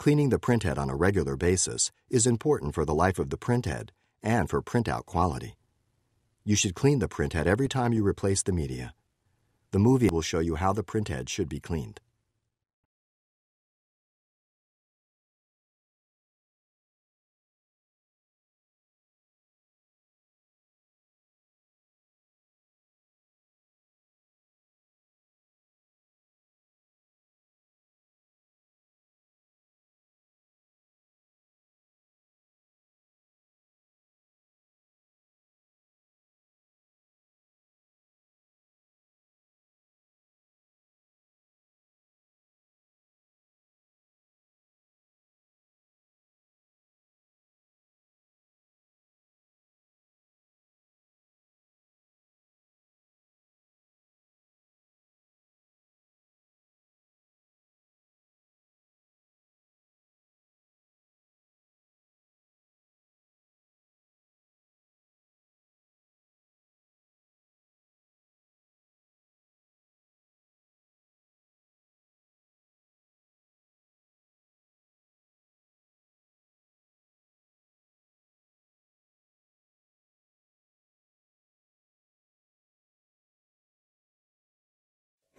Cleaning the printhead on a regular basis is important for the life of the printhead and for printout quality. You should clean the printhead every time you replace the media. The movie will show you how the printhead should be cleaned.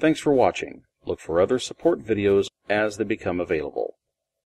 Thanks for watching. Look for other support videos as they become available.